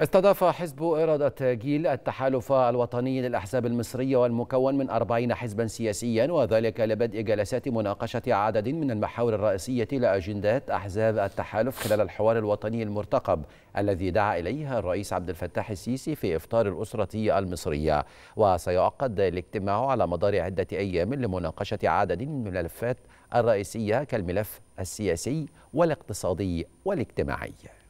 استضاف حزب إرادة جيل التحالف الوطني للأحزاب المصرية والمكون من أربعين حزبا سياسيا وذلك لبدء جلسات مناقشة عدد من المحاور الرئيسية لأجندات أحزاب التحالف خلال الحوار الوطني المرتقب الذي دعا إليه الرئيس عبد الفتاح السيسي في إفطار الأسرة المصرية وسيعقد الاجتماع على مدار عدة أيام لمناقشة عدد من الملفات الرئيسية كالملف السياسي والاقتصادي والاجتماعي